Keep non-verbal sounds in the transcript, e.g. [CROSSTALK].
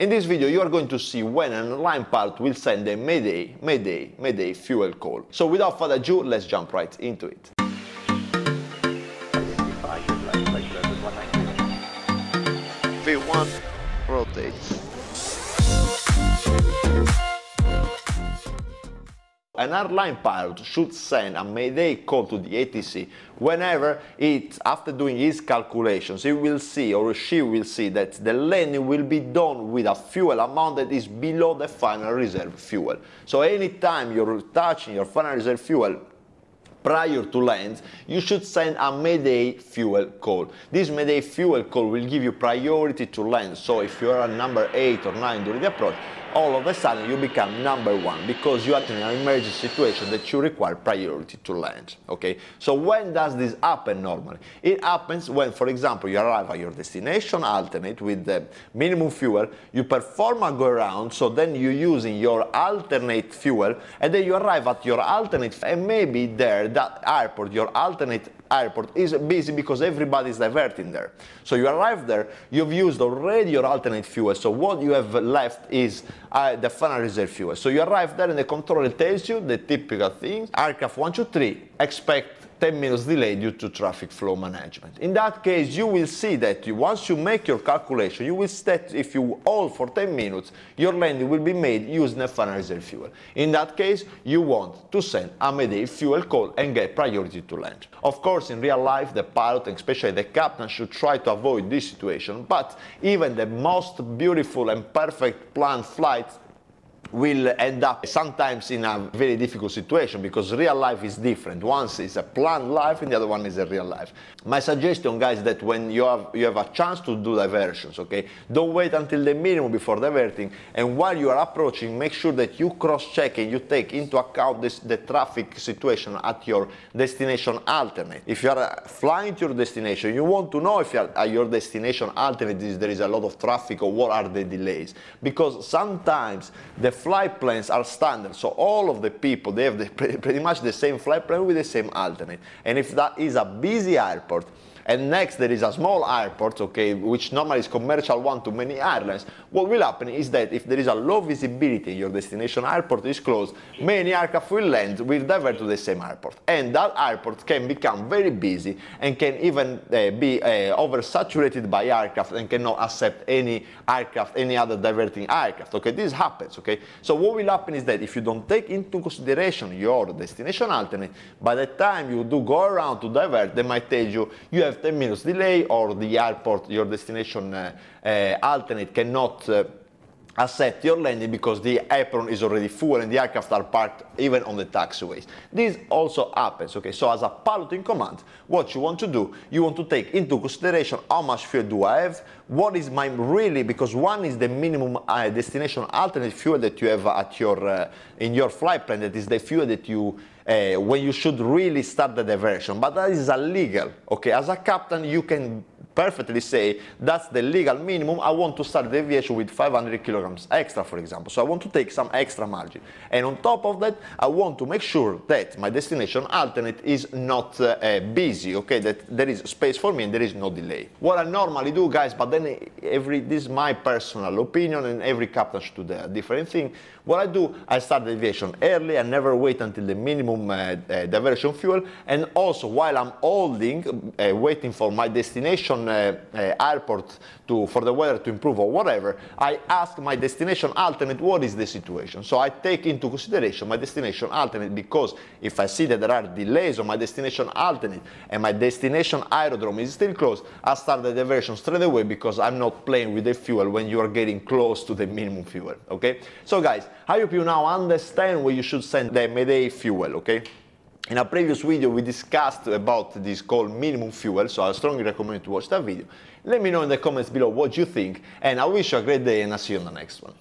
In this video you are going to see when an online part will send a Mayday, Mayday, Mayday fuel call. So without further ado, let's jump right into it. V1 rotates. An airline pilot should send a mayday call to the ATC whenever it, after doing his calculations, he will see or she will see that the landing will be done with a fuel amount that is below the final reserve fuel. So anytime you're touching your final reserve fuel, prior to land, you should send a Mayday fuel call. This Mayday fuel call will give you priority to land, so if you are at number 8 or 9 during the approach, all of a sudden you become number one because you are in an emergency situation that you require priority to land. Okay, so when does this happen normally? It happens when, for example, you arrive at your destination alternate with the minimum fuel, you perform a go around, so then you're using your alternate fuel, and then you arrive at your alternate, and maybe there, that airport, your alternate airport is busy because everybody is diverting there. So you arrive there, you've used already your alternate fuel, so what you have left is uh, the final reserve fuel. So you arrive there and the controller tells you the typical things, aircraft 123, expect 10 minutes delay due to traffic flow management. In that case, you will see that you, once you make your calculation, you will that if you hold for 10 minutes, your landing will be made using a funnelizer fuel. In that case, you want to send a Mayday fuel call and get priority to land. Of course, in real life, the pilot, and especially the captain, should try to avoid this situation, but even the most beautiful and perfect planned flights will end up sometimes in a very difficult situation because real life is different. One is a planned life and the other one is a real life. My suggestion, guys, that when you have, you have a chance to do diversions, okay, don't wait until the minimum before diverting. And while you are approaching, make sure that you cross-check and you take into account this, the traffic situation at your destination alternate. If you are uh, flying to your destination, you want to know if you are, at uh, your destination alternate is there is a lot of traffic or what are the delays. Because sometimes the flight plans are standard. So all of the people, they have the, [LAUGHS] pretty much the same flight plan with the same alternate. And if that is a busy airport, and next, there is a small airport, okay, which normally is commercial one to many airlines. What will happen is that if there is a low visibility, your destination airport is closed, many aircraft will land, will divert to the same airport. And that airport can become very busy and can even uh, be uh, oversaturated by aircraft and cannot accept any aircraft, any other diverting aircraft, okay? This happens, okay? So what will happen is that if you don't take into consideration your destination alternate, by the time you do go around to divert, they might tell you, you have 10 minutes delay or the airport, your destination uh, uh, alternate cannot uh, accept your landing because the apron is already full and the aircraft are parked even on the taxiways. This also happens, okay? So as a pilot in command, what you want to do, you want to take into consideration how much fuel do I have, what is my really, because one is the minimum uh, destination alternate fuel that you have at your, uh, in your flight plan, that is the fuel that you uh, when you should really start the diversion, but that is illegal. Okay, as a captain, you can perfectly say that's the legal minimum. I want to start the aviation with 500 kilograms extra, for example. So I want to take some extra margin. And on top of that, I want to make sure that my destination alternate is not uh, uh, busy, okay, that there is space for me and there is no delay. What I normally do, guys, but then every this is my personal opinion and every captain should do a different thing. What I do, I start the aviation early. I never wait until the minimum uh, uh, diversion fuel. And also while I'm holding, uh, waiting for my destination destination uh, uh, airport to, for the weather to improve or whatever, I ask my destination alternate what is the situation. So I take into consideration my destination alternate because if I see that there are delays on my destination alternate and my destination aerodrome is still closed, I start the diversion straight away because I'm not playing with the fuel when you are getting close to the minimum fuel, okay? So guys, I hope you now understand where you should send the Mayday fuel, okay? In a previous video, we discussed about this called minimum fuel, so I strongly recommend to watch that video. Let me know in the comments below what you think, and I wish you a great day and I'll see you in the next one.